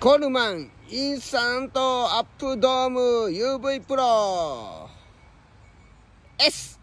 コルマンインスタントアップドーム UV プロ S